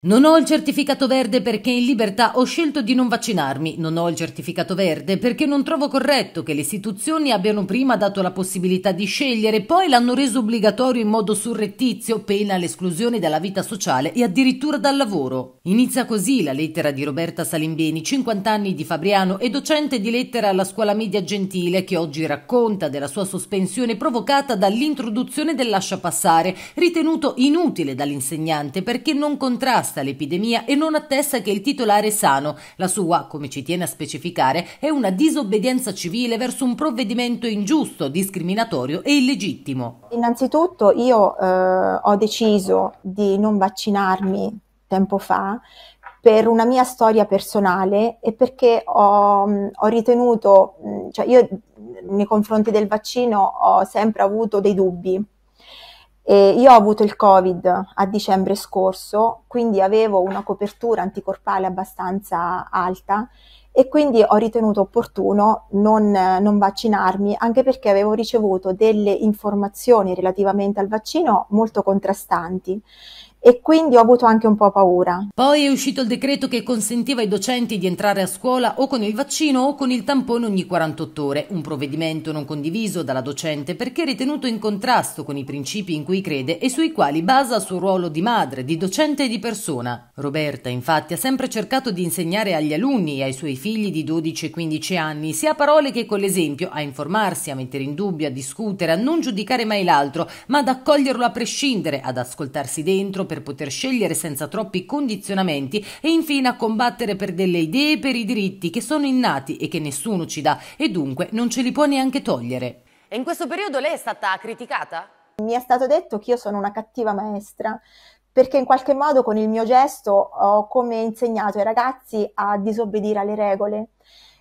Non ho il certificato verde perché in libertà ho scelto di non vaccinarmi. Non ho il certificato verde perché non trovo corretto che le istituzioni abbiano prima dato la possibilità di scegliere, poi l'hanno reso obbligatorio in modo surrettizio, pena l'esclusione dalla vita sociale e addirittura dal lavoro. Inizia così la lettera di Roberta Salimbeni, 50 anni di Fabriano e docente di lettera alla scuola media gentile, che oggi racconta della sua sospensione provocata dall'introduzione del lascia passare, ritenuto inutile dall'insegnante perché non contrasta contrasta l'epidemia e non attesta che il titolare è sano. La sua, come ci tiene a specificare, è una disobbedienza civile verso un provvedimento ingiusto, discriminatorio e illegittimo. Innanzitutto io eh, ho deciso di non vaccinarmi tempo fa per una mia storia personale e perché ho, mm, ho ritenuto, mm, cioè io mm, nei confronti del vaccino ho sempre avuto dei dubbi e io ho avuto il Covid a dicembre scorso, quindi avevo una copertura anticorpale abbastanza alta e quindi ho ritenuto opportuno non, non, vaccinarmi, anche perché avevo ricevuto delle informazioni relativamente al vaccino molto contrastanti e quindi ho avuto anche un po' paura. Poi è uscito il decreto che consentiva ai docenti di entrare a scuola o con il vaccino o con il tampone ogni 48 ore, un provvedimento non condiviso dalla docente perché ritenuto in contrasto con i principi in cui crede e sui quali basa il suo ruolo di madre, di docente e di persona. Roberta infatti ha sempre cercato di insegnare agli alunni e ai suoi figli di 12 e 15 anni, sia a parole che con l'esempio, a informarsi, a mettere in dubbio, a discutere, a non giudicare mai l'altro, ma ad accoglierlo a prescindere, ad ascoltarsi dentro per poter scegliere senza troppi condizionamenti e infine a combattere per delle idee per i diritti che sono innati e che nessuno ci dà e dunque non ce li può neanche togliere. E in questo periodo lei è stata criticata? Mi è stato detto che io sono una cattiva maestra perché in qualche modo con il mio gesto ho come insegnato ai ragazzi a disobbedire alle regole.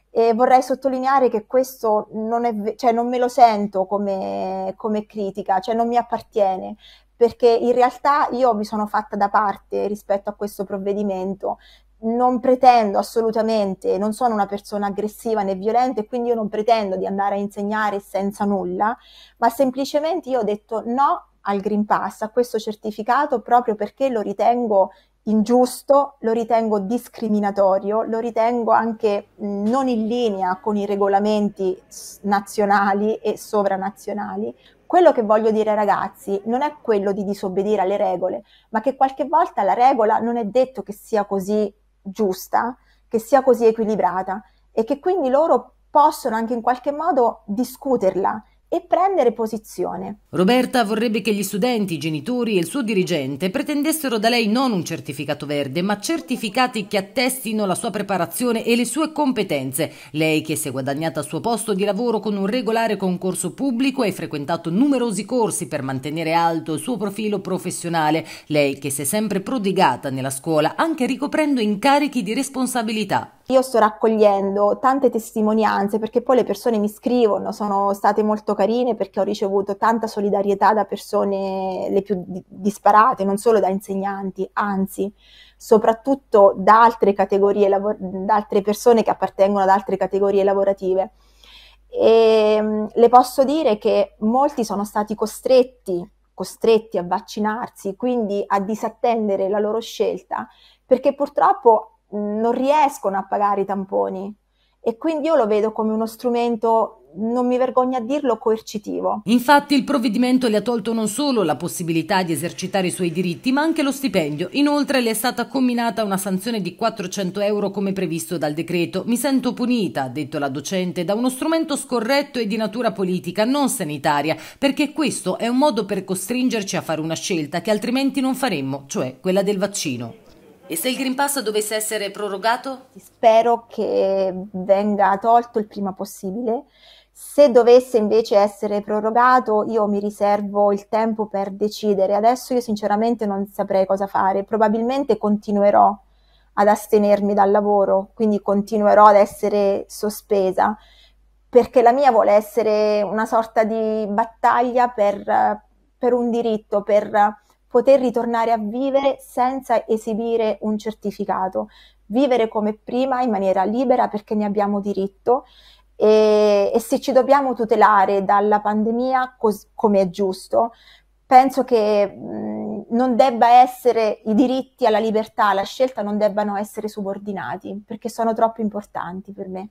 E vorrei sottolineare che questo non, è, cioè non me lo sento come, come critica, cioè non mi appartiene, perché in realtà io mi sono fatta da parte rispetto a questo provvedimento. Non pretendo assolutamente, non sono una persona aggressiva né violenta e quindi io non pretendo di andare a insegnare senza nulla, ma semplicemente io ho detto no al Green Pass, a questo certificato, proprio perché lo ritengo ingiusto, lo ritengo discriminatorio, lo ritengo anche non in linea con i regolamenti nazionali e sovranazionali, quello che voglio dire ai ragazzi non è quello di disobbedire alle regole, ma che qualche volta la regola non è detto che sia così giusta, che sia così equilibrata e che quindi loro possono anche in qualche modo discuterla e prendere posizione. Roberta vorrebbe che gli studenti, i genitori e il suo dirigente pretendessero da lei non un certificato verde, ma certificati che attestino la sua preparazione e le sue competenze. Lei che si è guadagnata il suo posto di lavoro con un regolare concorso pubblico e frequentato numerosi corsi per mantenere alto il suo profilo professionale, lei che si è sempre prodigata nella scuola, anche ricoprendo incarichi di responsabilità. Io sto raccogliendo tante testimonianze perché poi le persone mi scrivono, sono state molto carine perché ho ricevuto tanta solidarietà da persone le più disparate, non solo da insegnanti, anzi soprattutto da altre categorie, da altre persone che appartengono ad altre categorie lavorative. E ehm, le posso dire che molti sono stati costretti, costretti a vaccinarsi, quindi a disattendere la loro scelta, perché purtroppo Mm, non riescono a pagare i tamponi e quindi io lo vedo come uno strumento non mi vergogno a dirlo, coercitivo. Infatti il provvedimento le ha tolto non solo la possibilità di esercitare i suoi diritti, ma anche lo stipendio. Inoltre le è stata comminata una sanzione di 400 euro come previsto dal decreto. Mi sento punita, ha detto la docente, da uno strumento scorretto e di natura politica, non sanitaria, perché questo è un modo per costringerci a fare una scelta che altrimenti non faremmo, cioè quella del vaccino. E se il Green Pass dovesse essere prorogato? Spero che venga tolto il prima possibile. Se dovesse invece essere prorogato, io mi riservo il tempo per decidere. Adesso io sinceramente non saprei cosa fare. Probabilmente continuerò ad astenermi dal lavoro, quindi continuerò ad essere sospesa, perché la mia vuole essere una sorta di battaglia per, per un diritto, per poter ritornare a vivere senza esibire un certificato, vivere come prima in maniera libera perché ne abbiamo diritto e, e se ci dobbiamo tutelare dalla pandemia cos- come è giusto, penso che mh, non debba essere i diritti alla libertà, alla scelta non debbano essere subordinati perché sono troppo importanti per me.